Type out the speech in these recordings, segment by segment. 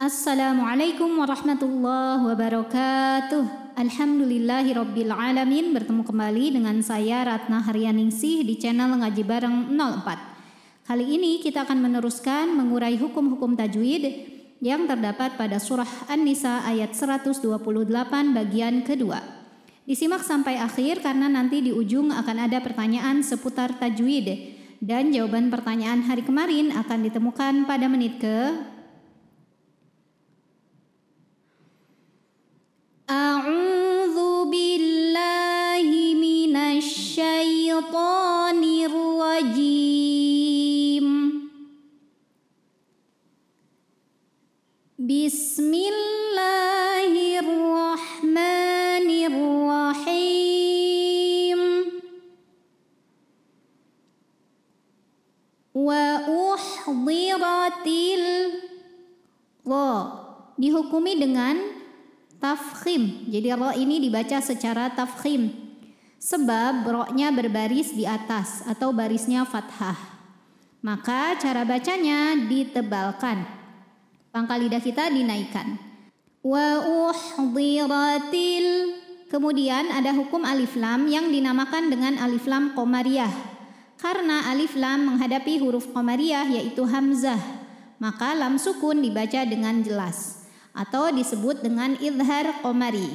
Assalamualaikum warahmatullahi wabarakatuh. Alhamdulillahi Rabbil Alamin bertemu kembali dengan saya Ratna Haryaningsih di channel Ngaji Bareng 04. Kali ini kita akan meneruskan mengurai hukum-hukum tajwid yang terdapat pada surah An-Nisa ayat 128 bagian kedua. Disimak sampai akhir karena nanti di ujung akan ada pertanyaan seputar tajwid dan jawaban pertanyaan hari kemarin akan ditemukan pada menit ke Bismillahirrahmanirrahim. Wa uhdiratil ro dihukumi dengan tafkhim. Jadi ro ini dibaca secara tafkhim. Sebab ro-nya berbaris di atas atau barisnya fathah. Maka cara bacanya ditebalkan. Pangkal lidah kita dinaikkan. Wa uhdiratil Kemudian ada hukum alif lam yang dinamakan dengan alif lam komariah. Karena alif lam menghadapi huruf komariah yaitu hamzah, maka lam sukun dibaca dengan jelas atau disebut dengan idhar komari.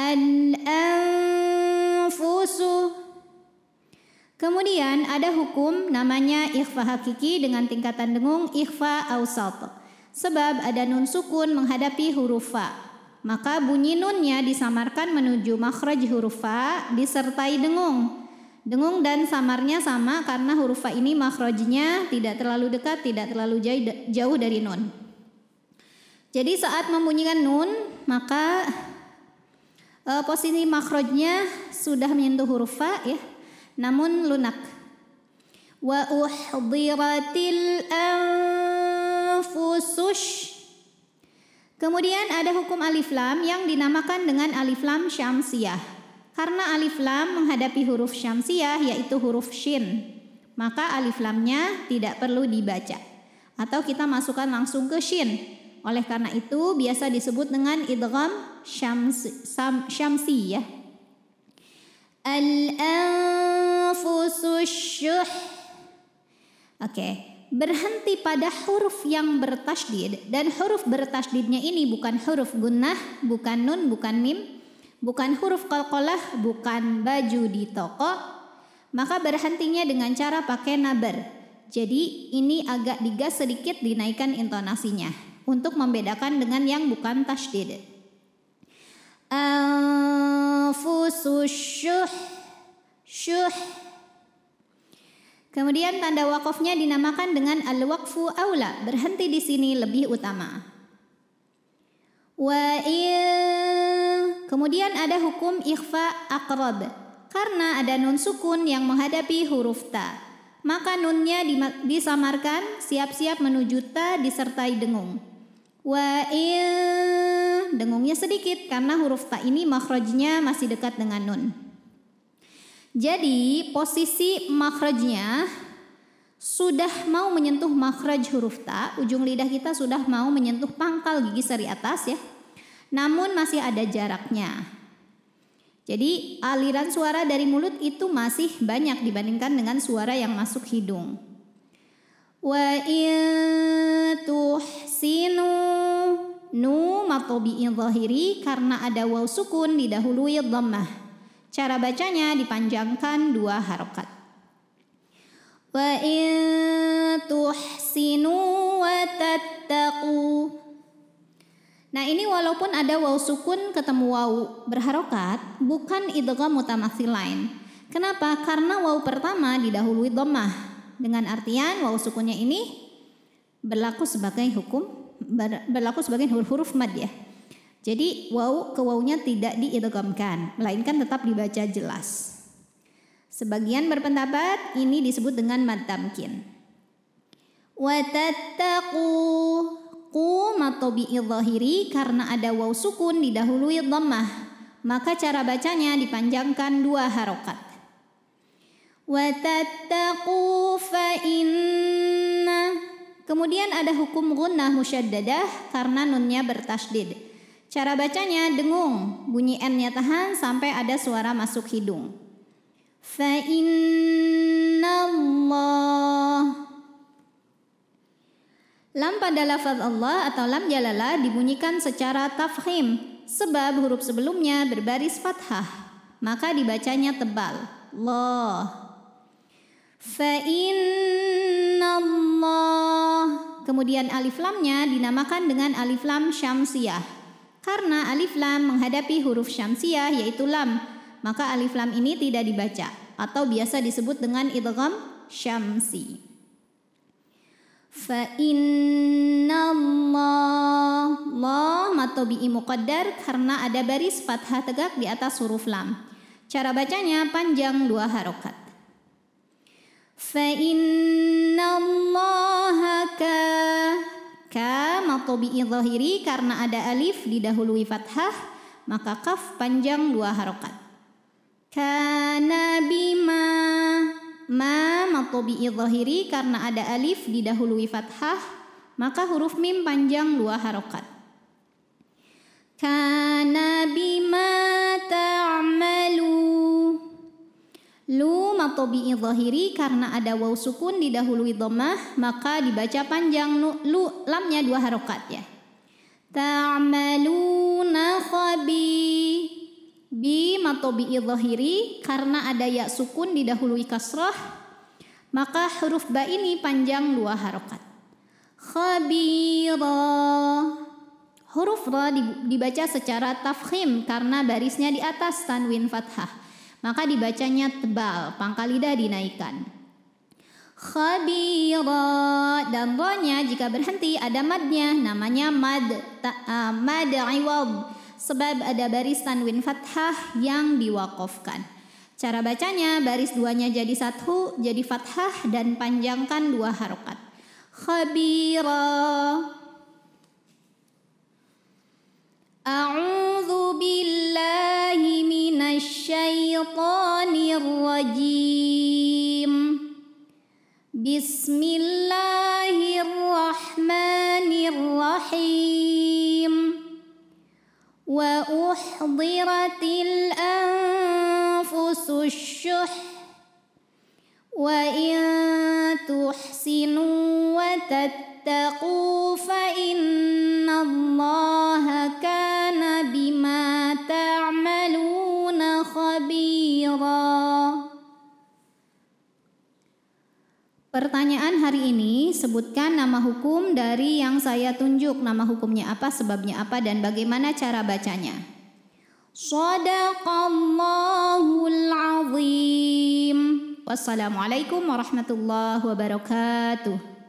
Al-anfusu Kemudian ada hukum namanya ikhfa hakiki dengan tingkatan dengung ikhfa ausat. Sebab ada nun sukun menghadapi huruf fa. Maka bunyi nunnya disamarkan menuju makhraj huruf fa disertai dengung. Dengung dan samarnya sama karena huruf fa ini makhrajnya tidak terlalu dekat, tidak terlalu jauh dari nun. Jadi saat membunyikan nun, maka e, posisi makrojnya sudah menyentuh huruf fa ya namun lunak. Wa uhdiratil anfusush. Kemudian ada hukum alif lam yang dinamakan dengan alif lam syamsiah Karena alif lam menghadapi huruf syamsiah yaitu huruf shin, maka alif lamnya tidak perlu dibaca. Atau kita masukkan langsung ke shin. Oleh karena itu biasa disebut dengan idgham syamsiah. syamsiyah. Al-an nufusus syuh. Oke, berhenti pada huruf yang bertasdid dan huruf bertasdidnya ini bukan huruf gunnah, bukan nun, bukan mim, bukan huruf qalqalah, bukan baju di toko. Maka berhentinya dengan cara pakai naber. Jadi ini agak digas sedikit dinaikkan intonasinya untuk membedakan dengan yang bukan tasdid. Anfusus syuh syuh. Kemudian tanda wakofnya dinamakan dengan al-waqfu aula, berhenti di sini lebih utama. Wa Kemudian ada hukum ikhfa akrab karena ada nun sukun yang menghadapi huruf ta. Maka nunnya disamarkan, siap-siap menuju ta disertai dengung. Wa dengungnya sedikit karena huruf ta ini makhrajnya masih dekat dengan nun. Jadi posisi makhrajnya sudah mau menyentuh makhraj huruf ta, ujung lidah kita sudah mau menyentuh pangkal gigi seri atas ya. Namun masih ada jaraknya. Jadi aliran suara dari mulut itu masih banyak dibandingkan dengan suara yang masuk hidung. Wa in tuhsinu nu matobi'in zahiri karena ada waw sukun didahului dhammah. Cara bacanya dipanjangkan dua harokat. Wa in tuhsinu wa tattaqu. Nah ini walaupun ada waw sukun ketemu waw berharokat, bukan idgham lain. Kenapa? Karena waw pertama didahului dhammah. Dengan artian waw sukunnya ini berlaku sebagai hukum berlaku sebagai huruf mad ya. Jadi waw ke wawnya tidak diidghamkan, melainkan tetap dibaca jelas. Sebagian berpendapat ini disebut dengan mad tamkin. Watattaqu ku matobi zahiri karena ada waw sukun didahului dhammah, maka cara bacanya dipanjangkan dua harokat. Watattaqu fa inna Kemudian ada hukum gunnah musyaddadah karena nunnya bertasdid. Cara bacanya dengung, bunyi N-nya tahan sampai ada suara masuk hidung. Fa Allah Lam pada lafaz Allah atau lam jalalah dibunyikan secara tafhim sebab huruf sebelumnya berbaris fathah, maka dibacanya tebal. Allah. Fa Allah. Kemudian alif lamnya dinamakan dengan alif lam syamsiyah. Karena alif lam menghadapi huruf syamsiah yaitu lam, maka alif lam ini tidak dibaca atau biasa disebut dengan idgham syamsi. Fa inna Allah, Allah matobi'i muqaddar karena ada baris fathah tegak di atas huruf lam. Cara bacanya panjang dua harokat. Fa inna atau bi'i zahiri karena ada alif didahului fathah maka kaf panjang dua harokat kana bima ma atau bi'i karena ada alif didahului fathah maka huruf mim panjang dua harokat kana bima matobi'i zahiri karena ada waw sukun didahului dhammah maka dibaca panjang nu, lu lamnya dua harokat ya ta'maluna khabi bi matobi'i zahiri karena ada ya sukun didahului kasrah maka huruf ba ini panjang dua harokat khabira huruf ra dibaca secara tafkhim karena barisnya di atas tanwin fathah maka dibacanya tebal, pangkal lidah dinaikkan. Khabira dan ronya jika berhenti ada madnya namanya mad ta, uh, mad iwab sebab ada baris tanwin fathah yang diwakofkan. Cara bacanya baris duanya jadi satu jadi fathah dan panjangkan dua harokat. Khabira A'udzu billahi الشيطان الرجيم بسم الله الرحمن الرحيم وأحضرت الأنفس الشح وإن تحسنوا وتتقوا فإن الله Pertanyaan hari ini, sebutkan nama hukum dari yang saya tunjuk. Nama hukumnya apa, sebabnya apa, dan bagaimana cara bacanya. Sadaqallahul azim. Wassalamualaikum warahmatullahi wabarakatuh.